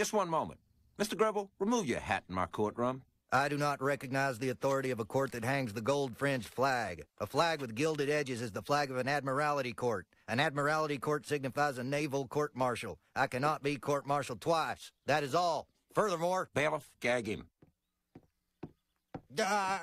Just one moment. Mr. Greville, remove your hat in my courtroom. I do not recognize the authority of a court that hangs the gold fringed flag. A flag with gilded edges is the flag of an admiralty court. An admiralty court signifies a naval court martial. I cannot be court martialed twice. That is all. Furthermore, bailiff, gag him. Duh.